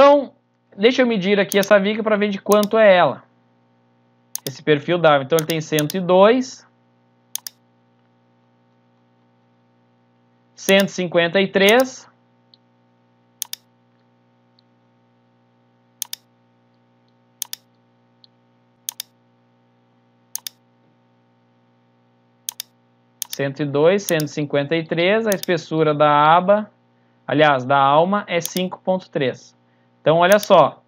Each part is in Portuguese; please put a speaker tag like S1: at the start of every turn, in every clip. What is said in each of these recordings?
S1: Então, deixa eu medir aqui essa viga para ver de quanto é ela. Esse perfil dá. Então, ele tem 102, 153, 102, 153, a espessura da aba, aliás, da alma é 5.3. Então, olha só.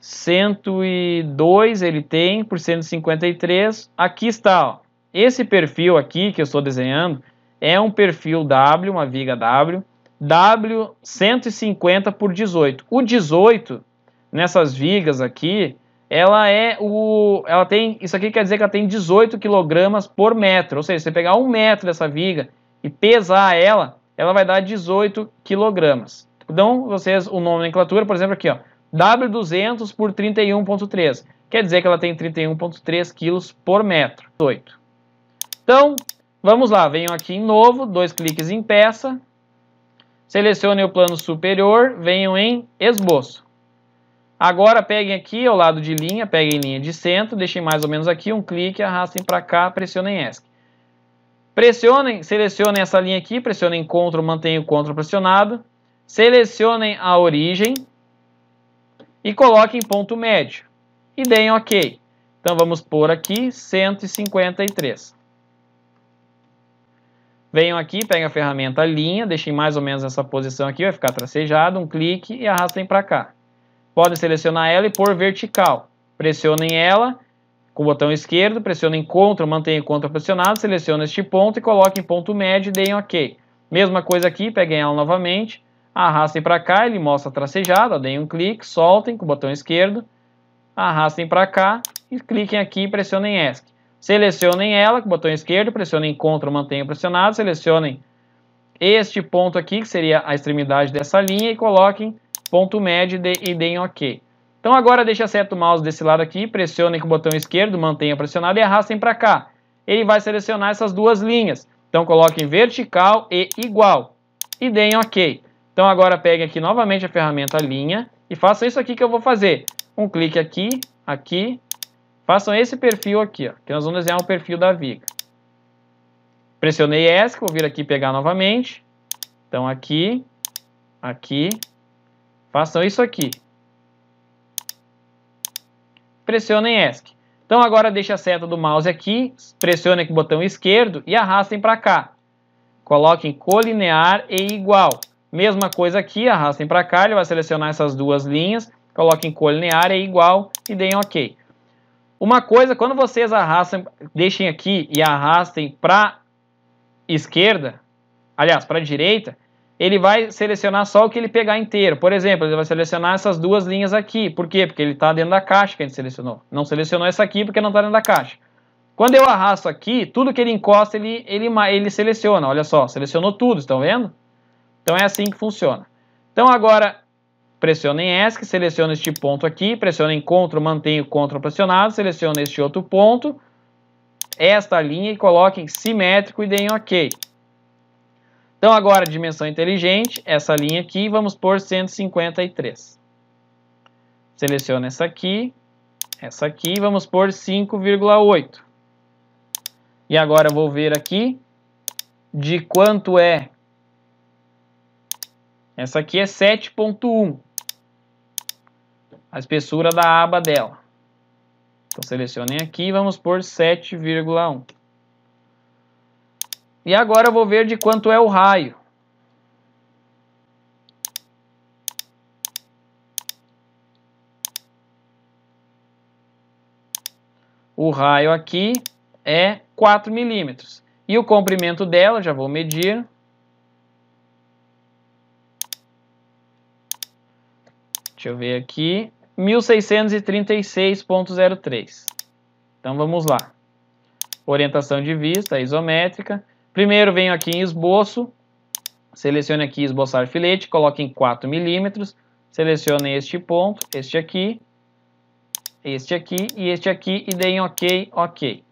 S1: 102 ele tem por 153. Aqui está. Ó. Esse perfil aqui que eu estou desenhando é um perfil W, uma viga W. W 150 por 18. O 18 nessas vigas aqui, ela é o. Ela tem. Isso aqui quer dizer que ela tem 18 kg por metro. Ou seja, se você pegar um metro dessa viga e pesar ela, ela vai dar 18 kg dão vocês o nomenclatura, por exemplo, aqui, ó, W200 por 31.3. Quer dizer que ela tem 31.3 quilos por metro. 8. Então, vamos lá. Venham aqui em novo, dois cliques em peça. selecione o plano superior, venham em esboço. Agora peguem aqui ao lado de linha, peguem linha de centro, deixem mais ou menos aqui, um clique, arrastem para cá, pressionem ESC. Pressionem, selecionem essa linha aqui, pressionem CTRL, mantenham o CTRL pressionado, Selecionem a origem e coloquem ponto médio. E deem OK. Então vamos pôr aqui 153. Venham aqui, peguem a ferramenta linha, deixem mais ou menos essa posição aqui, vai ficar tracejado, um clique e arrastem para cá. Podem selecionar ela e pôr vertical. Pressionem ela com o botão esquerdo, pressionem CTRL, mantenham CTRL pressionado, selecionem este ponto e coloquem ponto médio e deem OK. Mesma coisa aqui, peguem ela novamente, arrastem para cá, ele mostra a deem um clique, soltem com o botão esquerdo, arrastem para cá e cliquem aqui e pressionem ESC. Selecionem ela com o botão esquerdo, pressionem CTRL, mantenham pressionado, selecionem este ponto aqui, que seria a extremidade dessa linha, e coloquem ponto médio e deem OK. Então agora deixa certo o mouse desse lado aqui, pressionem com o botão esquerdo, mantenha pressionado e arrastem para cá. Ele vai selecionar essas duas linhas. Então coloquem vertical e igual e deem OK. Então agora pegue aqui novamente a ferramenta linha e faça isso aqui que eu vou fazer. Um clique aqui, aqui, façam esse perfil aqui, ó, que nós vamos desenhar o perfil da viga. Pressionei ESC, vou vir aqui pegar novamente. Então aqui, aqui, façam isso aqui. Pressionem ESC. Então agora deixe a seta do mouse aqui, pressione aqui o botão esquerdo e arrastem para cá. Coloquem colinear e igual. Mesma coisa aqui, arrastem para cá, ele vai selecionar essas duas linhas, coloquem colinear é igual e deem OK. Uma coisa, quando vocês arrastem, deixem aqui e arrastem para esquerda, aliás, para direita, ele vai selecionar só o que ele pegar inteiro. Por exemplo, ele vai selecionar essas duas linhas aqui. Por quê? Porque ele está dentro da caixa que a gente selecionou. Não selecionou essa aqui porque não está dentro da caixa. Quando eu arrasto aqui, tudo que ele encosta, ele, ele, ele seleciona. Olha só, selecionou tudo, estão vendo? Então é assim que funciona. Então agora em ESC, seleciona este ponto aqui, em CTRL, o CTRL pressionado, seleciona este outro ponto, esta linha e coloquem simétrico e deem OK. Então agora dimensão inteligente, essa linha aqui, vamos por 153. Seleciona essa aqui, essa aqui, vamos por 5,8. E agora vou ver aqui de quanto é essa aqui é 7.1. A espessura da aba dela. Então selecionei aqui e vamos por 7,1. E agora eu vou ver de quanto é o raio. O raio aqui é 4 milímetros. E o comprimento dela, já vou medir, Deixa eu ver aqui. 1636.03. Então vamos lá. Orientação de vista, isométrica. Primeiro venho aqui em esboço. Selecione aqui esboçar filete, coloque em 4 milímetros. Selecione este ponto, este aqui, este aqui e este aqui e deem OK, OK.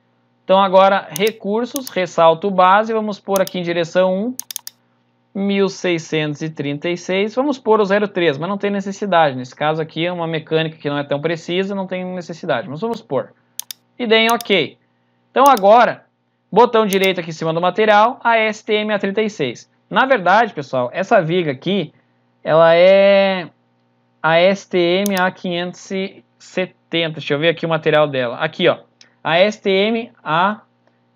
S1: Então agora recursos, ressalto base, vamos pôr aqui em direção 1, 1636, vamos pôr o 03, mas não tem necessidade. Nesse caso aqui é uma mecânica que não é tão precisa, não tem necessidade, mas vamos pôr. E deem OK. Então agora, botão direito aqui em cima do material, a STM A36. Na verdade, pessoal, essa viga aqui, ela é a STM A570. Deixa eu ver aqui o material dela. Aqui, ó, a STM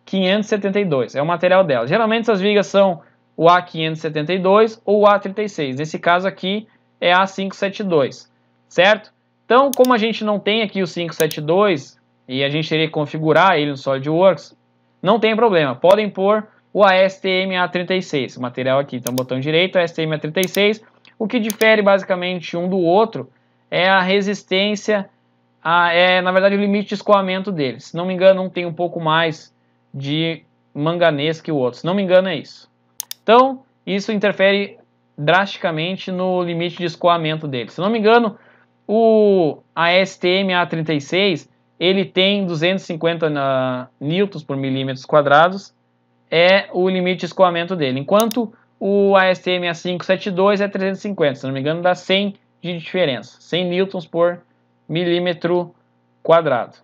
S1: A572, é o material dela. Geralmente essas vigas são o A572 ou o A36. Nesse caso aqui é A572, certo? Então, como a gente não tem aqui o 572 e a gente teria que configurar ele no SolidWorks, não tem problema. Podem pôr o ASTM-A36, o material aqui. Então, botão direito, ASTM-A36. O que difere basicamente um do outro é a resistência, a, é na verdade o limite de escoamento dele. Se não me engano, um tem um pouco mais de manganês que o outro. Se não me engano, é isso. Então, isso interfere drasticamente no limite de escoamento dele. Se não me engano, o ASTM A36 ele tem 250 na, newtons por milímetros quadrados, é o limite de escoamento dele. Enquanto o ASTM A572 é 350, se não me engano, dá 100 de diferença, 100 newtons por milímetro quadrado.